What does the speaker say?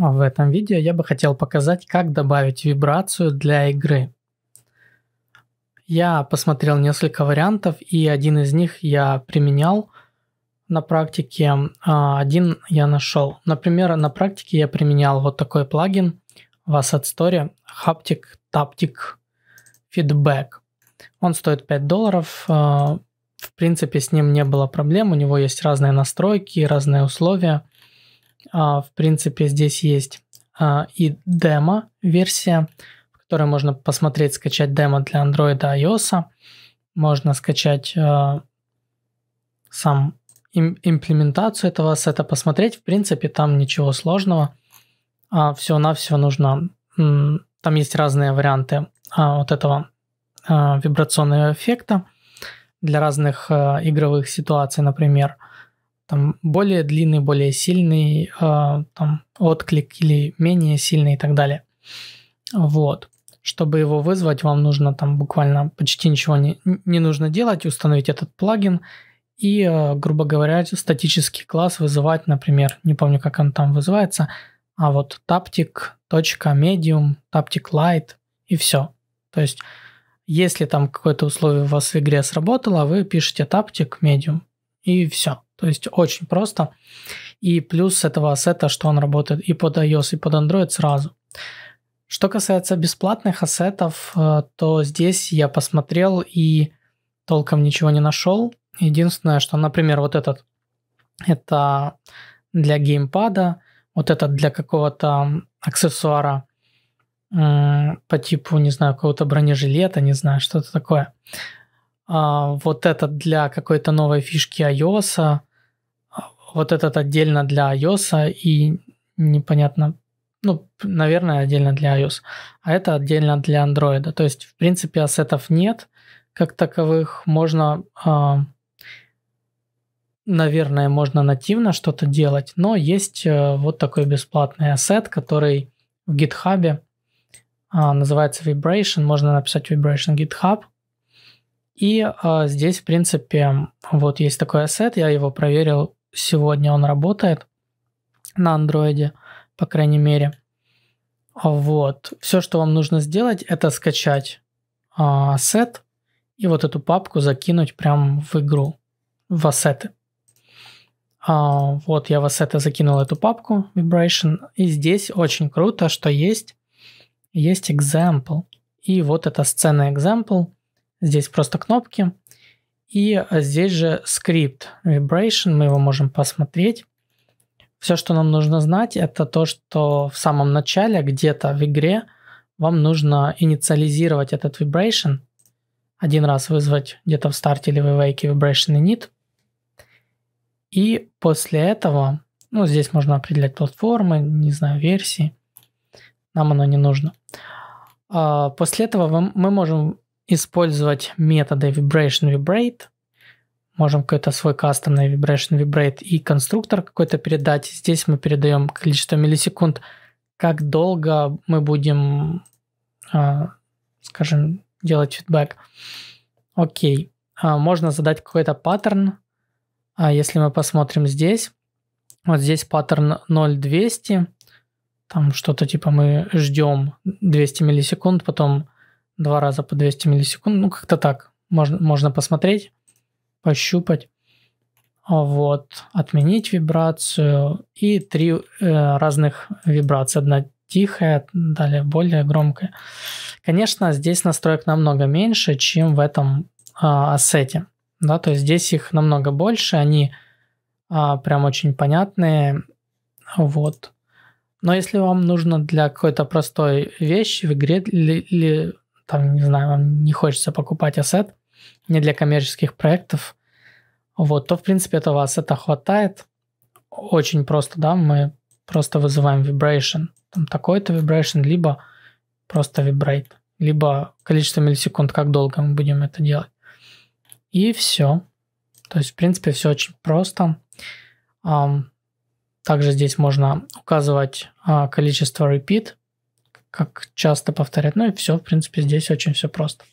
А в этом видео я бы хотел показать, как добавить вибрацию для игры. Я посмотрел несколько вариантов, и один из них я применял на практике. А, один я нашел. Например, на практике я применял вот такой плагин в Asset Store Haptic Taptic Feedback. Он стоит 5 долларов. А, в принципе, с ним не было проблем. У него есть разные настройки, разные условия – а, в принципе, здесь есть а, и демо-версия, в которой можно посмотреть, скачать демо для Android и iOS. Можно скачать а, сам имплементацию этого сета, посмотреть. В принципе, там ничего сложного. Всего-навсего нужно... Там есть разные варианты вот этого вибрационного эффекта для разных игровых ситуаций, например – там более длинный, более сильный э, там, отклик или менее сильный и так далее. Вот. Чтобы его вызвать, вам нужно там буквально почти ничего не, не нужно делать, установить этот плагин и, э, грубо говоря, статический класс вызывать, например, не помню, как он там вызывается, а вот taptic.medium, taptic.light и все. То есть, если там какое-то условие у вас в игре сработало, вы пишете taptic medium и все. То есть очень просто. И плюс этого ассета, что он работает и под iOS, и под Android сразу. Что касается бесплатных ассетов, э, то здесь я посмотрел и толком ничего не нашел. Единственное, что, например, вот этот, это для геймпада, вот этот для какого-то аксессуара по типу, не знаю, какого-то бронежилета, не знаю, что-то такое. А, вот этот для какой-то новой фишки iOS, вот этот отдельно для iOS и непонятно, ну, наверное, отдельно для iOS, а это отдельно для Android. То есть, в принципе, ассетов нет как таковых. Можно, а, наверное, можно нативно что-то делать, но есть э, вот такой бесплатный ассет, который в GitHub а, называется Vibration, можно написать Vibration GitHub, и э, здесь, в принципе, вот есть такой ассет, я его проверил сегодня он работает на андроиде, по крайней мере. Вот. Все, что вам нужно сделать, это скачать а, сет и вот эту папку закинуть прям в игру, в ассеты. А, вот я в ассеты закинул эту папку Vibration. И здесь очень круто, что есть, есть example. И вот эта сцена example. Здесь просто кнопки. И а, здесь же скрипт vibration, мы его можем посмотреть. Все, что нам нужно знать, это то, что в самом начале, где-то в игре, вам нужно инициализировать этот vibration, один раз вызвать где-то в старте или в awake vibration init, и после этого, ну, здесь можно определять платформы, не знаю, версии. Нам оно не нужно. А, после этого мы можем использовать методы vibration vibrate. Можем какой-то свой кастомный vibration vibrate и конструктор какой-то передать. Здесь мы передаем количество миллисекунд, как долго мы будем, а, скажем, делать фидбэк. Окей. А, можно задать какой-то паттерн. А, если мы посмотрим здесь, вот здесь паттерн 0200, там что-то типа мы ждем 200 миллисекунд, потом два раза по 200 миллисекунд. Ну, как-то так. Можно, можно посмотреть, пощупать. Вот, отменить вибрацию. И три э, разных вибрации. Одна тихая, далее более громкая. Конечно, здесь настроек намного меньше, чем в этом э, ассете. Да, то есть здесь их намного больше, они э, прям очень понятные. Вот. Но если вам нужно для какой-то простой вещи в игре или, или там, не знаю, вам не хочется покупать ассет, не для коммерческих проектов, вот, то, в принципе, этого ассета хватает. Очень просто, да, мы просто вызываем vibration, там такой-то vibration, либо просто vibrate, либо количество миллисекунд, как долго мы будем это делать. И все. То есть, в принципе, все очень просто. Также здесь можно указывать а, количество repeat, как часто повторяют. Ну и все, в принципе, здесь очень все просто.